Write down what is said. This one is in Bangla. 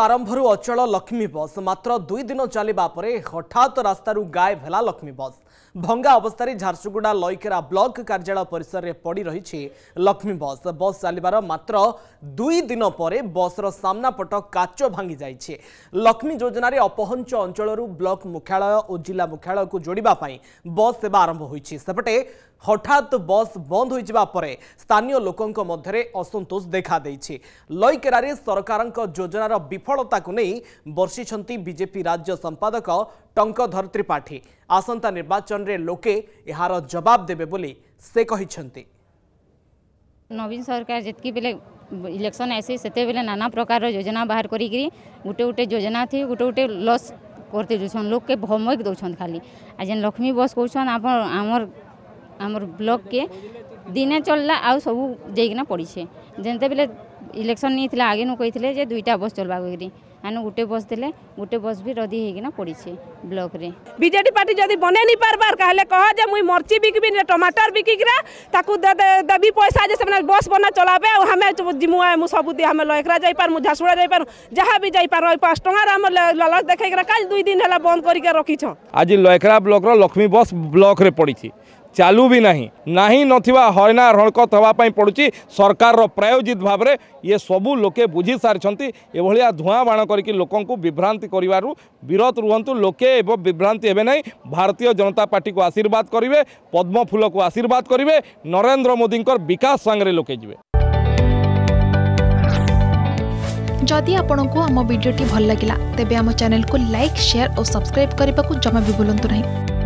ଆରମ୍ଭରୁ ଅଚଳ ଲକ୍ଷ୍ମୀ ବସ୍ ମାତ୍ର ଦୁଇ ଦିନ ଚାଲିବା ପରେ ହଠାତ୍ ରାସ୍ତାରୁ ଗାଏବ ହେଲା ଲକ୍ଷ୍ମୀ ବସ୍ ଭଙ୍ଗା ଅବସ୍ଥାରେ ଝାରସୁଗୁଡ଼ା ଲଇକେରା ବ୍ଲକ କାର୍ଯ୍ୟାଳୟ ପରିସରରେ ପଡ଼ି ରହିଛି ଲକ୍ଷ୍ମୀ ବସ୍ ବସ୍ ଚାଲିବାର ମାତ୍ର ଦୁଇ ଦିନ ପରେ ବସ୍ର ସାମ୍ନାପଟ କାଚ ଭାଙ୍ଗି ଯାଇଛି ଲକ୍ଷ୍ମୀ ଯୋଜନାରେ ଅପହଞ୍ଚ ଅଞ୍ଚଳରୁ ବ୍ଲକ ମୁଖ୍ୟାଳୟ ଓ ଜିଲ୍ଲା ମୁଖ୍ୟାଳୟକୁ ଯୋଡ଼ିବା ପାଇଁ ବସ୍ ସେବା ଆରମ୍ଭ ହୋଇଛି ସେପଟେ হঠাৎ বস বন্ধ হয়ে যা পরে স্থানীয় লোক মধ্যে অসন্তোষ দেখা দিয়েছে লইকেরারে সরকার যোজনার বিফল विफलता को नहीं बर्षि बीजेपी राज्य संपादक टंकधर त्रिपाठी आसंता निर्वाचन में लोके यार जवाब देवे से कही नवीन सरकार जितकी बेले इलेक्शन आसे से बेले नाना प्रकार योजना बाहर कर गोटे गोटे योजना थी गोटे गोटे लस कर दौन लोक के भमक दौन खाली आज लक्ष्मी बस कौन आम ब्लक के দিনে চললা আউ সবু যেইকিনা পড়িছে যেতে বেলে ইলেকশন নিয়েছিল আগে নু কে যে দুইটা বস চলবা করি আনু গোটে বস দিলে গোটে বস বি রদি হইকিনা পড়িছে ব্লকরে বিজেডি পার্টি যদি বনে নি পারবার কাহলে কহ যে মুই মরচি বিকবি না টমাটর বিকিকিরা তাকু দেবি পয়সা যে সেমনে বস বনা চলাবে আর আমি জিমু মু সবু দি আমি লয়করা যাই পার মু ঝাসুড়া যাই পার যাহা বি যাই পার ওই 5 টাকার আমার লালচ দেখাইকিরা কাল দুই দিন হেলা বন্ধ করিকে রকিছ আজি লয়করা ব্লকর লক্ষ্মী বস ব্লকরে পড়িছি चलु भी ना ना नयना हरकत होगापी पड़ी सरकार प्रायोजित भाव में ये सबू लोके बुझी सारी एभलिया धूआ बाण करभ्रांति करत रुहतु लोके विभ्रांति हेना भारतीय जनता पार्टी को आशीर्वाद करेंगे पद्म फूल को आशीर्वाद करेंगे नरेन्द्र मोदी विकास सांगे लोके जदि आपण को आम भिडी भल लगा तेब चेल को लाइक सेयार और सब्सक्राइब करने को जमा भी बुलां नहीं